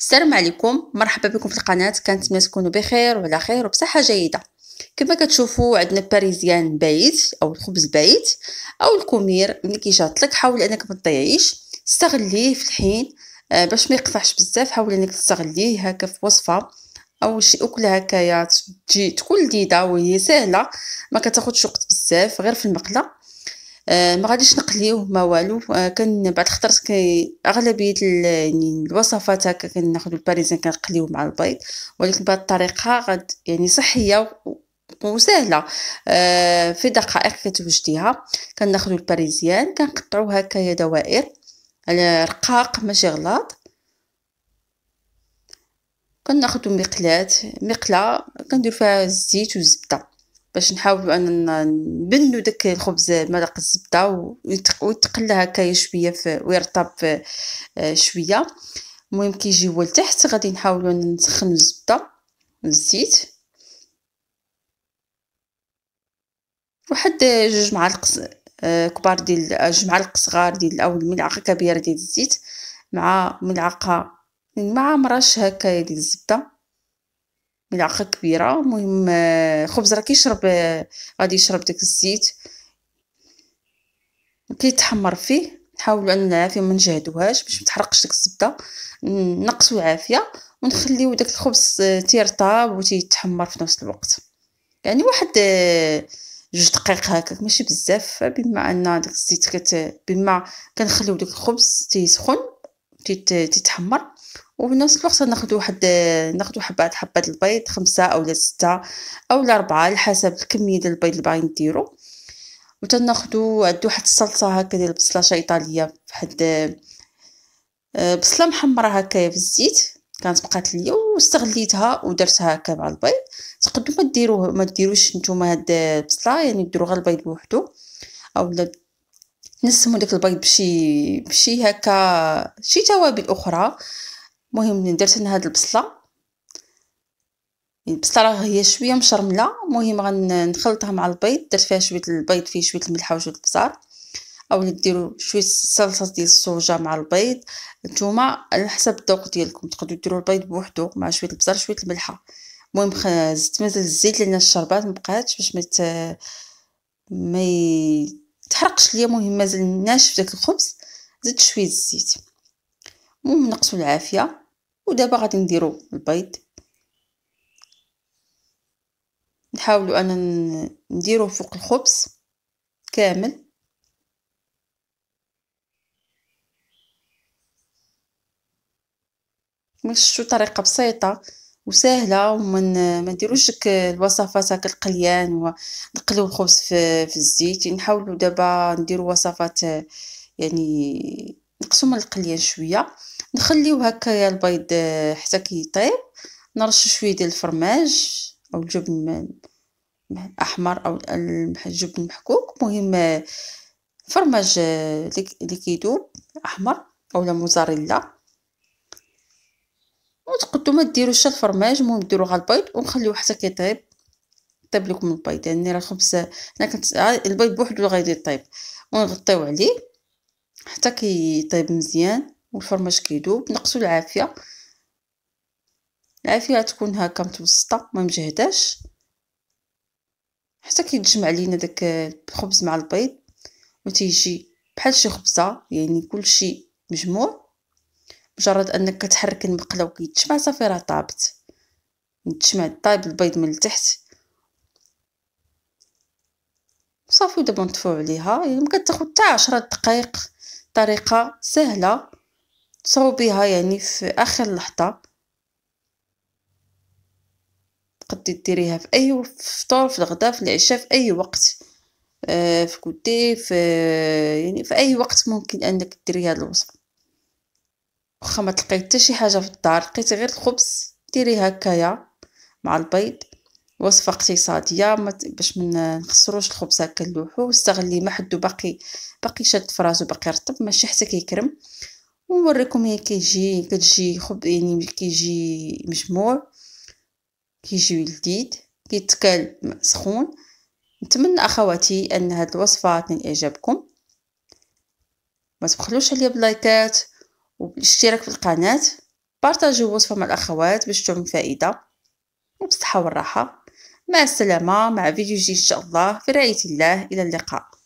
السلام عليكم مرحبا بكم في القناه ما تكونوا بخير وعلى خير وبصحه جيده كما كتشوفوا عندنا باريزيان بايت او الخبز بايت او الكومير ملي كيجات لك حاول انك ما تضيعيش استغليه في الحين آه، باش ما يقفحش بزاف حاول انك تستغليه هكا في وصفه او شي اكله هكايا تجي تكون لذيذه وهي سهله ما كتاخدش وقت بزاف غير في المقله آه، ما غاديش نقليوه ما والو آه، كان بعد خطرت اغلبيه يعني الوصفات هكا كناخذ الباريزيان كنقليوه مع البيض ولكن بهذه الطريقه غد يعني صحيه وسهله آه في دقائق كتوجديها كناخذ الباريزيان كنقطعوه هكايا دوائر رقاق ماشي غلاط كناخذ مقلاه مقله كندير فيها الزيت والزبده باش نحاولوا اننا نبنوا داك الخبز ملق الزبده ويتقلى هكايا شويه في ويرطب آه، شويه المهم يجي هو لتحت غادي نحاولوا نسخنوا الزبده والزيت واحد جوج معالق آه، كبار ديال جوج معالق صغار ديال او ملعقه كبيره ديال الزيت مع ملعقه مع مرش هكايا ديال الزبده ملعقه كبيره المهم الخبز راه كيشرب غادي يشرب داك الزيت كيتحمر فيه نحاولوا ان العافيه ما نجهدوهاش باش ما تحرقش داك الزبده نقصوا العافيه ونخليو داك الخبز تيرطاب وتيتحمر في نفس الوقت يعني واحد جوج دقائق هكاك ماشي بزاف بما ان داك الزيت كت بما كنخليو داك الخبز تيسخن تتحمر وفي نفس الوقت ناخذ واحد ناخذ حبات حبات البيض خمسة اولا ستة اولا أربعة على حسب الكميه ديال البيض اللي باغي نديرو وتناخذوا عندو واحد الصلصه هكا ديال البصلاشه ايطاليه بواحد آه، بصله محمره هكا في الزيت كانت بقات ليا واستغليتها ودرتها هكا مع البيض تقدروا ما ديروه ما ديروش نتوما هاد البصله يعني ديروا غير البيض بوحدو اولا نسمو داك البيض بشي بشي هكا شي توابل اخرى المهم درت هاد البصله البصله راه هي شويه مشرمله المهم غنخلطها مع البيض درت فيها شويه البيض فيه شويه الملح وشويه البزار او ديروا شويه صلصه ديال الصوجه مع البيض نتوما على حسب الذوق ديالكم تقدروا ديروا البيض بوحدو مع شويه البزار شويه الملحه المهم زدت مازال الزيت لان الشربات مبقاتش باش ما مت... ما تحرقش ليا مهم مازال ناشف داك الخبز زدت شويه الزيت المهم نقصو العافيه ودابا غادي نديرو البيض نحاولو اننا نديرو فوق الخبز كامل مشيتو طريقه بسيطه وسهله ومن ما نديروش الوصفات هكا القليان نقلو الخبز في, في الزيت يعني نحاولوا دابا نديروا وصفات يعني من القليان شويه نخليو هكايا البيض حتى كيطيب نرش شويه ديال الفرماج او الجبن الاحمر او الجبن المحكوك مهم فرماج اللي كيدوب احمر او لا موزاريلا وتقدو ما ديروش الفرماج المهم ديرو غير البيض ونخليوه حتى كيطيب طيب لكم البيض يعني راه الخبز انا كنت البيض بوحدو غادي يطيب ونغطيو عليه حتى كيطيب مزيان والفرماج كيدوب نقصوا العافيه العافيه تكون هكا متوسطه ما مجهداش حتى كيتجمع لينا داك الخبز مع البيض وتيجي بحال شي خبزه يعني كلشي مجموع مجرد انك كتحرك المقله وكيتشمع صافي راه طابت نتشمع طايب البيض من التحت صافي دابا نطفو عليها يعني كتاخد حتى 10 دقائق طريقه سهله تصاوبيها يعني في اخر لحظه تقدري ديريها في اي في الفطور في الغداء في العشاء في اي وقت آه في كوتي في يعني في اي وقت ممكن انك ديري هذه الوصفه واخا ما تلقيت حتى شي حاجه في الدار لقيت غير الخبز ديري هكايا مع البيض وصفه اقتصاديه باش ما نخسروش الخبز هكا نلوحو واستغلي ما حدو باقي باقي شاد فراسو باقي رطب ماشي حتى كيكرم ونوريكم هي كيجي كتجي خب يعني كيجي مجموع كيجي لذيذ كيتكال سخون نتمنى اخواتي ان هاد الوصفه تنال اعجابكم ما تبخلوش عليا بلايكات والاشتراك في القناة بارطاجيو الوصفة مع الأخوات باش تعم فائدة وبالصحة والراحة مع السلامة مع فيديو جديد إن شاء الله في رعاية الله إلى اللقاء